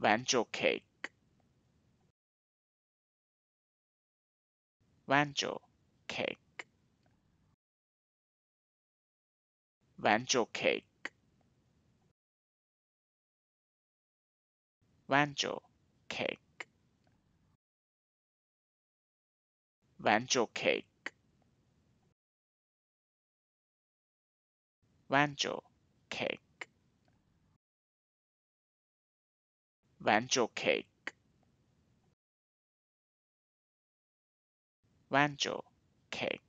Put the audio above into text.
Wancho cake. Wancho cake. Wancho cake. Wancho cake. Wancho cake. Wancho cake. Wancho cake. Wancho cake.